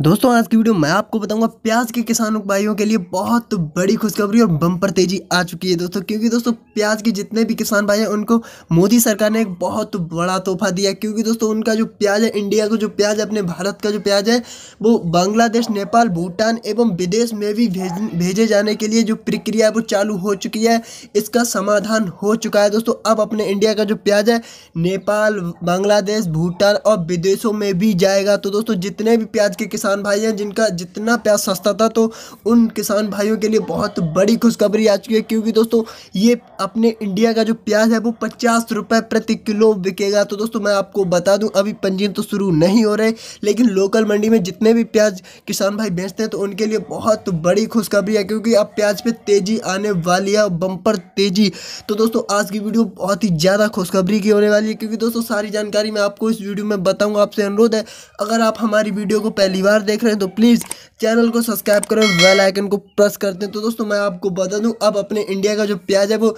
दोस्तों आज की वीडियो मैं आपको बताऊंगा प्याज के किसान भाइयों के लिए बहुत बड़ी खुशखबरी और बम्पर तेजी आ चुकी है दोस्तों क्योंकि दोस्तों प्याज के जितने भी किसान भाई हैं उनको मोदी सरकार ने एक बहुत बड़ा तोहफा दिया क्योंकि दोस्तों उनका जो प्याज है इंडिया का जो प्याज है अपने भारत का जो प्याज है वो बांग्लादेश नेपाल भूटान एवं विदेश में भी भेज भेजे जाने के लिए जो प्रक्रिया है वो चालू हो चुकी है इसका समाधान हो चुका है दोस्तों अब अपने इंडिया का जो प्याज है नेपाल बांग्लादेश भूटान और विदेशों में भी जाएगा तो दोस्तों जितने भी प्याज के किसान भाई हैं जिनका जितना प्याज सस्ता था तो उन किसान भाइयों के लिए बहुत बड़ी खुशखबरी आ चुकी है क्योंकि दोस्तों ये अपने इंडिया का जो प्याज है वो पचास रुपये प्रति किलो बिकेगा तो दोस्तों मैं आपको बता दूँ अभी पंजीयन तो शुरू नहीं हो रहे लेकिन लोकल मंडी में जितने भी प्याज किसान भाई बेचते हैं तो उनके लिए बहुत बड़ी खुशखबरी है क्योंकि अब प्याज पर तेज़ी आने वाली है बम्पर तेज़ी तो दोस्तों आज की वीडियो बहुत ही ज़्यादा खुशखबरी की होने वाली है क्योंकि दोस्तों सारी जानकारी मैं आपको इस वीडियो में बताऊँगा आपसे अनुरोध है अगर आप हमारी वीडियो को पहली बार बार देख रहे हैं तो प्लीज़ चैनल को सब्सक्राइब करें बेल आइकन को प्रेस करते हैं तो दोस्तों मैं आपको बता दूं अब अपने इंडिया का जो प्याज है वो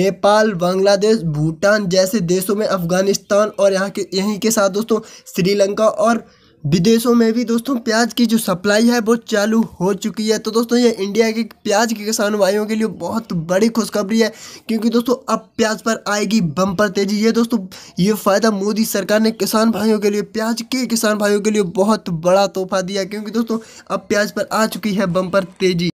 नेपाल बांग्लादेश भूटान जैसे देशों में अफगानिस्तान और यहाँ के यहीं के साथ दोस्तों श्रीलंका और विदेशों में भी दोस्तों प्याज की जो सप्लाई है वो चालू हो चुकी है तो दोस्तों ये इंडिया के प्याज के किसान भाइयों के लिए बहुत बड़ी खुशखबरी है क्योंकि दोस्तों अब प्याज पर आएगी बम्पर तेजी ये दोस्तों ये फ़ायदा मोदी सरकार ने किसान भाइयों के लिए प्याज के किसान भाइयों के लिए बहुत बड़ा तोहफा दिया क्योंकि दोस्तों अब प्याज पर आ चुकी है बम्पर तेजी